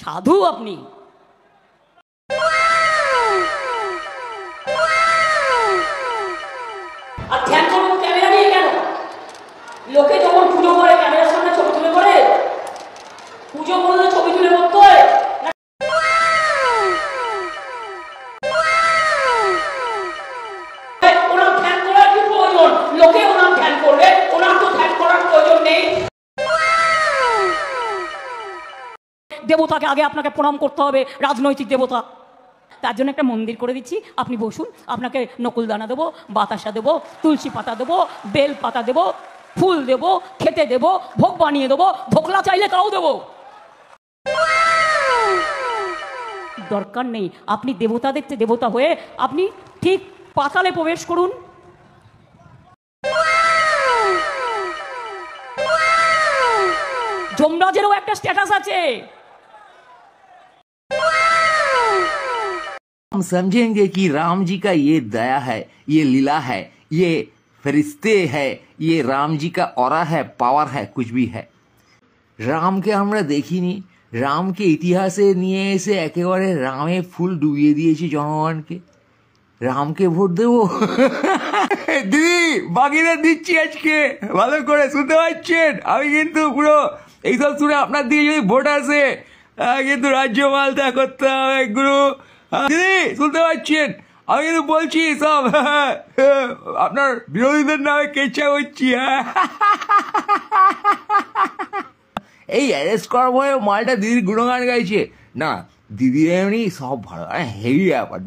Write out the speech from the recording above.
সাধু আপনি আর ধ্যান ক্যামেরা কেন লোকে যখন পুজো করে ক্যামেরার সামনে ছবি তুলে করে পুজো করলে ছবি তুলে করতে হয় লোকে দেবতাকে আগে আপনাকে প্রণাম করতে হবে রাজনৈতিক দেবতা তার জন্য একটা মন্দির করে দিচ্ছি আপনি বসুন আপনাকে নকুলদানা দেবো বাতাসা দেবো তুলসী পাতা দেবো বেল পাতা দেবো ফুল দেবো খেতে দেবো ভোগ বানিয়ে দেবো ধোকলা চাইলে তাও দেবো দরকার নেই আপনি দেবতা দেখতে দেবতা হয়ে আপনি ঠিক পাতালে প্রবেশ করুন যমরাজেরও একটা স্ট্যাটাস আছে समझेंगे कि राम जी का ये दया है ये लीला है ये फरिश्ते है ये राम जी का और है पावर है कुछ भी है राम के हमरा देखी नहीं राम के इतिहास नहीं है इसे डूबिए दिए जनगण के राम के भोट देव दीदी बाकी दिखी आज के भलो कर सुनते अभी पूरा এইসব শুনে আপনার দিকে যদি ভোট আসে কিন্তু রাজ্যপাল দেখতে হবে দিদি শুনতে পাচ্ছেন আমি কিন্তু বলছি সব আপনার বিরোধীদের নামে কেঁচা হচ্ছি হ্যাঁ এই অ্যারেস্ট করার ভয়ে মালটা দিদির গুণগান গাইছে না দিদির এমনি সব ভালো হেভি ব্যাপার